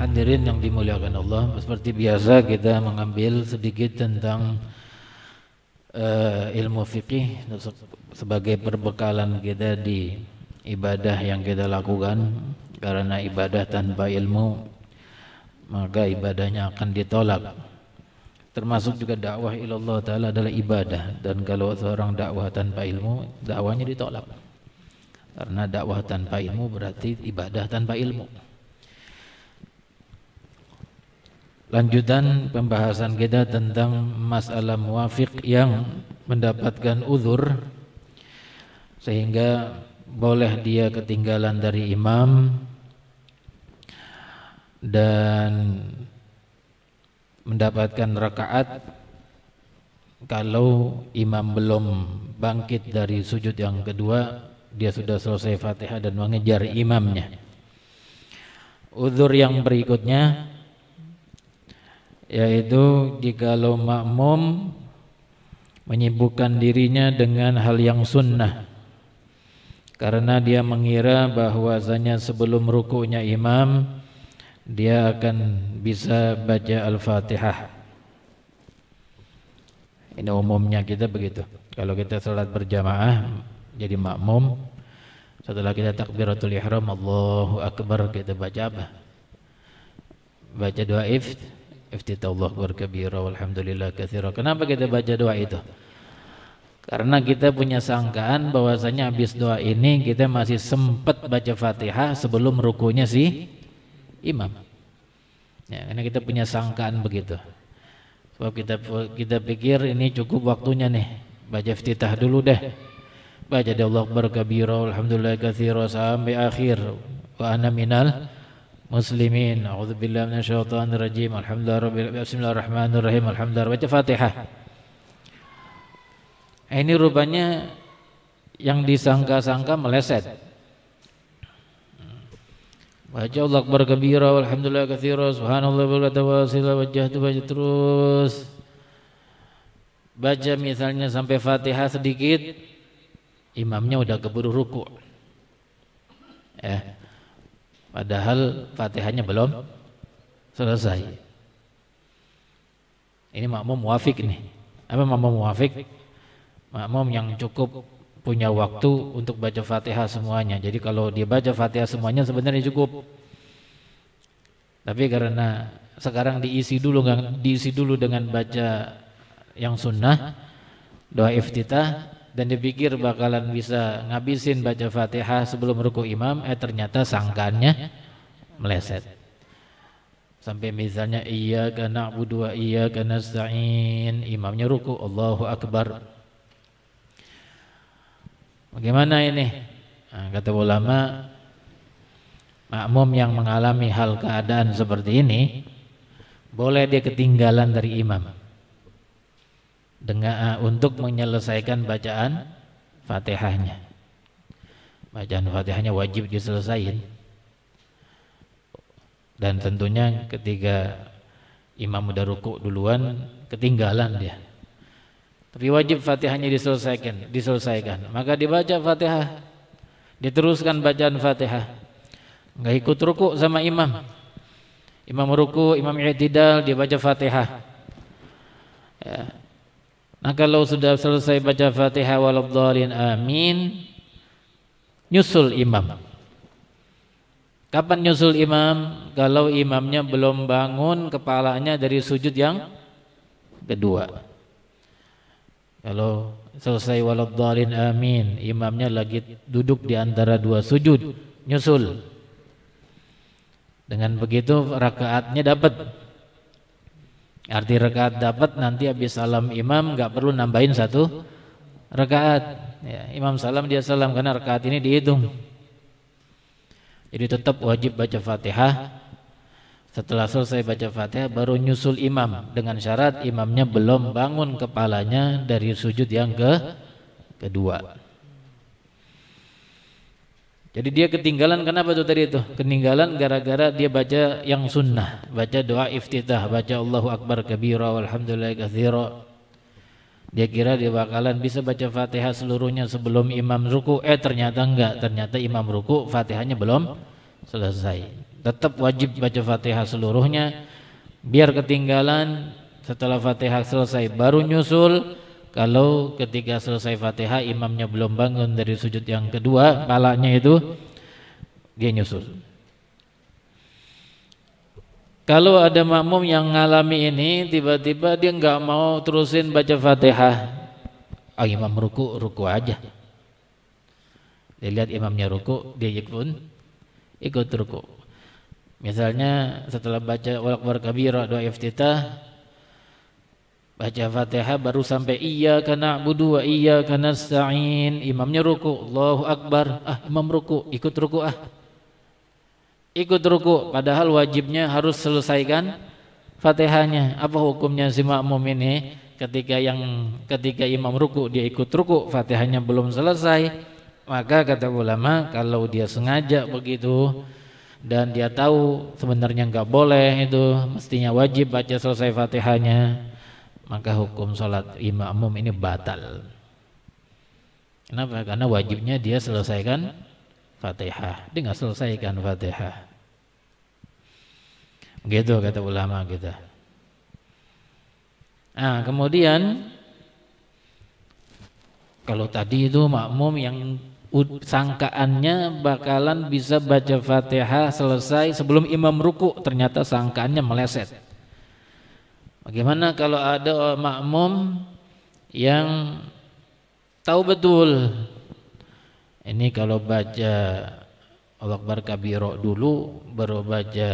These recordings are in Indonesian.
hadirin yang dimuliakan Allah, seperti biasa kita mengambil sedikit tentang uh, ilmu fikih sebagai perbekalan kita di ibadah yang kita lakukan karena ibadah tanpa ilmu maka ibadahnya akan ditolak termasuk juga dakwah ilallah taala adalah ibadah dan kalau seorang dakwah tanpa ilmu dakwahnya ditolak karena dakwah tanpa ilmu berarti ibadah tanpa ilmu Lanjutan pembahasan kita tentang masalah muafiq yang mendapatkan uzur sehingga boleh dia ketinggalan dari imam dan mendapatkan rakaat kalau imam belum bangkit dari sujud yang kedua dia sudah selesai Fatihah dan mengejar imamnya. Uzur yang berikutnya yaitu jikalau makmum menyibukkan dirinya dengan hal yang sunnah karena dia mengira bahwasanya sebelum rukunya imam dia akan bisa baca Al-Fatihah. Ini umumnya kita begitu. Kalau kita salat berjamaah jadi makmum setelah kita takbiratul ihram Allahu akbar kita baca apa? Baca doa ift. Iftitahullah akbar walhamdulillah kathira. Kenapa kita baca doa itu? Karena kita punya sangkaan bahwasanya habis doa ini kita masih sempat baca Fatihah sebelum rukunya si imam. Ya, karena kita punya sangkaan begitu. Sebab kita kita pikir ini cukup waktunya nih. Baca iftitah dulu deh. Baca Allah akbar kabira alhamdulillah katsira sampai akhir wa ana minal muslimin. a'udzubillahi billahi minasyaitonir rajim. Alhamdulillahirabbil bismillahirrahmanirrahim. Alhamdulillah baca Fatihah. Ini rupanya yang disangka-sangka meleset. Baca Allah Akbar kabira walhamdulillah katsira subhanallah wa tawasila wajhtu baca terus. Baca misalnya sampai Fatihah sedikit, imamnya udah keburu ruku. Eh, Padahal Fatihahnya belum selesai. Ini makmum wafik nih. Apa makmum wafik Makmum yang cukup punya waktu untuk baca Fatihah semuanya. Jadi kalau dia baca Fatihah semuanya sebenarnya cukup. Tapi karena sekarang diisi dulu diisi dulu dengan baca yang sunnah doa iftitah dan dipikir bakalan bisa ngabisin baca Fatihah sebelum ruku imam eh ternyata sangkarnya meleset sampai misalnya iya karena na'budu wa iya karena sain imamnya ruku Allahu akbar bagaimana ini nah, kata ulama makmum yang mengalami hal keadaan seperti ini boleh dia ketinggalan dari imam dengan uh, eh, untuk menyelesaikan bacaan Fatihahnya. Bacaan Fatihahnya wajib diselesaikan. Dan tentunya ketika imam udah rukuk duluan ketinggalan dia. Tapi wajib Fatihahnya diselesaikan, diselesaikan. Maka dibaca Fatihah, diteruskan bacaan Fatihah. Enggak ikut rukuk sama imam. Imam rukuk, imam i'tidal, dia baca Fatihah. Ya. Nah kalau sudah selesai baca Fatihah walabdalin amin nyusul imam. Kapan nyusul imam? Kalau imamnya belum bangun kepalanya dari sujud yang kedua. Kalau selesai walabdalin amin, imamnya lagi duduk di antara dua sujud, nyusul. Dengan begitu rakaatnya dapat. Arti rekat dapat nanti habis salam imam nggak perlu nambahin satu rekat Ya, imam salam dia salam karena rekaat ini dihitung. Jadi tetap wajib baca Fatihah. Setelah selesai baca Fatihah baru nyusul imam dengan syarat imamnya belum bangun kepalanya dari sujud yang ke kedua. Jadi dia ketinggalan kenapa tuh tadi itu? Ketinggalan gara-gara dia baca yang sunnah, baca doa iftitah, baca Allahu Akbar kabira walhamdulillah katsira. Dia kira dia bakalan bisa baca Fatihah seluruhnya sebelum imam ruku. Eh ternyata enggak, ternyata imam ruku Fatihahnya belum selesai. Tetap wajib baca Fatihah seluruhnya biar ketinggalan setelah Fatihah selesai baru nyusul kalau ketika selesai Fatihah imamnya belum bangun dari sujud yang kedua, palanya itu dia nyusul. Kalau ada makmum yang ngalami ini tiba-tiba dia nggak mau terusin baca Fatihah, ah, imam ruku ruku aja. Dia lihat imamnya ruku, dia pun ikut ruku. Misalnya setelah baca walakbar kabirah doa iftitah, Baca Fatihah baru sampai iya karena budu wa iya karena sa'in. Imamnya ruku, Allahu Akbar. Ah, imam ruku, ikut ruku ah. Ikut ruku, padahal wajibnya harus selesaikan Fatihahnya. Apa hukumnya si makmum ini? Ketika yang ketika imam ruku dia ikut ruku, Fatihahnya belum selesai. Maka kata ulama kalau dia sengaja begitu dan dia tahu sebenarnya nggak boleh itu mestinya wajib baca selesai fatihahnya maka hukum sholat imam ini batal. Kenapa? Karena wajibnya dia selesaikan fatihah. Dia nggak selesaikan fatihah. Begitu kata ulama kita. Nah, kemudian kalau tadi itu makmum yang sangkaannya bakalan bisa baca fatihah selesai sebelum imam ruku ternyata sangkaannya meleset Bagaimana kalau ada makmum yang tahu betul ini kalau baca Allah Akbar Kabiro dulu baru baca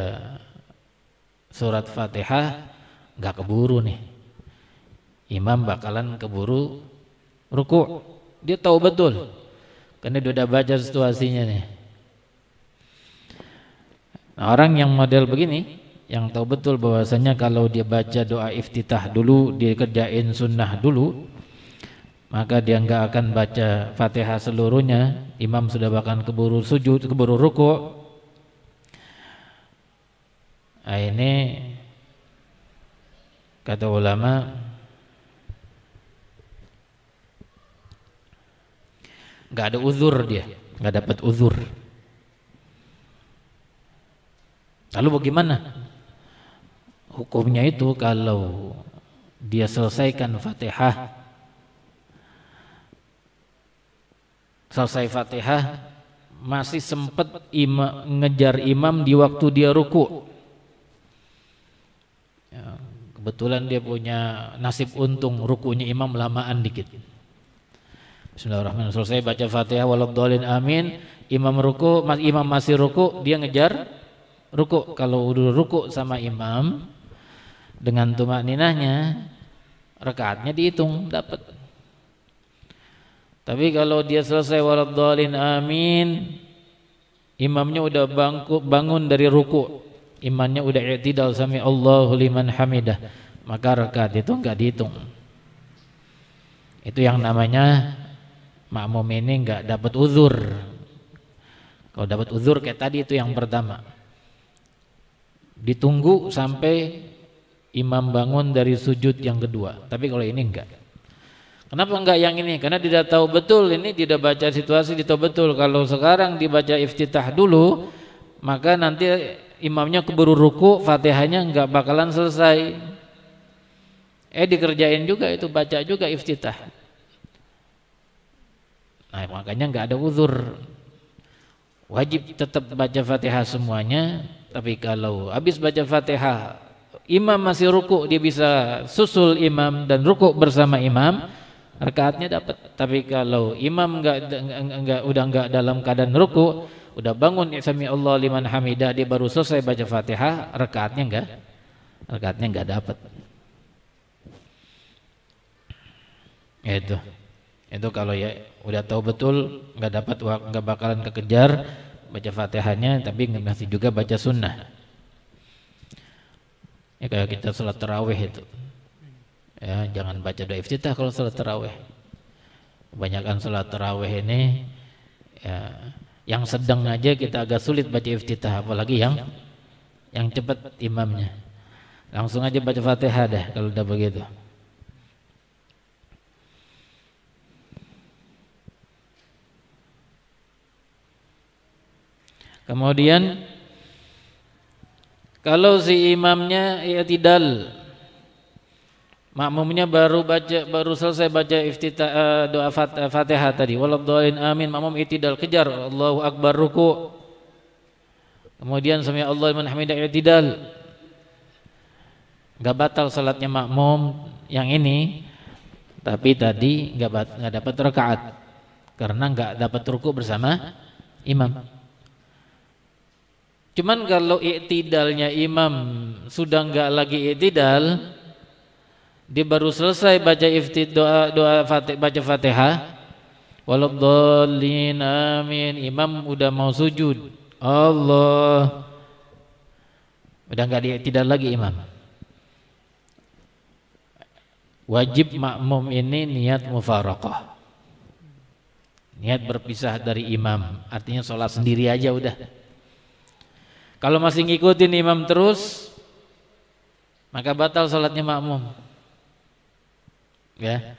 surat Fatihah nggak keburu nih imam bakalan keburu ruku dia tahu betul karena dia udah baca situasinya nih nah, orang yang model begini yang tahu betul bahwasanya kalau dia baca doa iftitah dulu, dia kerjain sunnah dulu, maka dia nggak akan baca fatihah seluruhnya. Imam sudah bahkan keburu sujud, keburu ruku. Nah, ini kata ulama nggak ada uzur dia, nggak dapat uzur. Lalu bagaimana? hukumnya itu kalau dia selesaikan Fatihah selesai Fatihah masih sempat ima, ngejar imam di waktu dia ruku ya, kebetulan dia punya nasib untung rukunya imam lamaan dikit Bismillahirrahmanirrahim selesai baca Fatihah walabdolin amin imam ruku imam masih ruku dia ngejar ruku kalau udah ruku sama imam dengan tumak ninahnya rekatnya dihitung dapat tapi kalau dia selesai waradhalin amin imamnya udah bangku, bangun dari ruku imannya udah i'tidal sami Allahu liman hamidah maka rekat itu enggak dihitung itu yang namanya makmum ini enggak dapat uzur kalau dapat uzur kayak tadi itu yang pertama ditunggu sampai imam bangun dari sujud yang kedua. Tapi kalau ini enggak. Kenapa enggak yang ini? Karena tidak tahu betul ini tidak baca situasi tidak betul. Kalau sekarang dibaca iftitah dulu, maka nanti imamnya keburu ruku, Fatihahnya enggak bakalan selesai. Eh dikerjain juga itu baca juga iftitah. Nah, makanya enggak ada uzur. Wajib tetap baca Fatihah semuanya, tapi kalau habis baca Fatihah imam masih ruku dia bisa susul imam dan ruku bersama imam rakaatnya dapat tapi kalau imam enggak, enggak udah enggak dalam keadaan ruku udah bangun ya, sami Allah liman hamidah dia baru selesai baca Fatihah rakaatnya enggak rakaatnya enggak dapat itu itu kalau ya udah tahu betul enggak dapat enggak bakalan kekejar baca Fatihahnya tapi masih juga baca sunnah Ya kayak kita sholat terawih itu. Ya, jangan baca doa iftitah kalau sholat terawih. Kebanyakan sholat terawih ini ya, yang sedang aja kita agak sulit baca iftitah apalagi yang yang cepat imamnya langsung aja baca fatihah deh kalau udah begitu kemudian kalau si imamnya ia ya i'tidal makmumnya baru baca baru selesai baca iftita, eh, doa fat, uh, Fatihah tadi. Walladdallin amin. Makmum i'tidal kejar Allahu akbar ruku. Kemudian sami Allah liman hamidah i'tidal. Ya enggak batal salatnya makmum yang ini. Tapi tadi enggak dapat rakaat karena enggak dapat ruku bersama imam. Cuman kalau iktidalnya imam sudah nggak lagi iktidal, dia baru selesai baca iftid doa doa fatih, baca fatihah, waladzallin amin. Imam udah mau sujud, Allah udah enggak iktidal lagi imam. Wajib makmum ini niat mufarokoh niat berpisah dari imam artinya sholat sendiri aja udah kalau masih ngikutin imam terus, maka batal sholatnya makmum. Ya,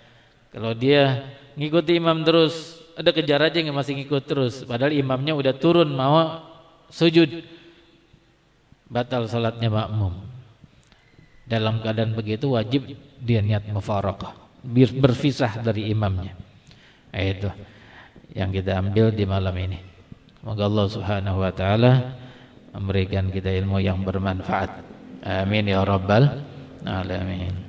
kalau dia ngikuti imam terus, ada kejar aja yang masih ngikut terus. Padahal imamnya udah turun mau sujud, batal sholatnya makmum. Dalam keadaan begitu wajib dia niat mufarokoh berpisah dari imamnya. Nah, itu yang kita ambil di malam ini. Semoga Allah Subhanahu wa taala memberikan kita ilmu yang bermanfaat amin ya rabbal alamin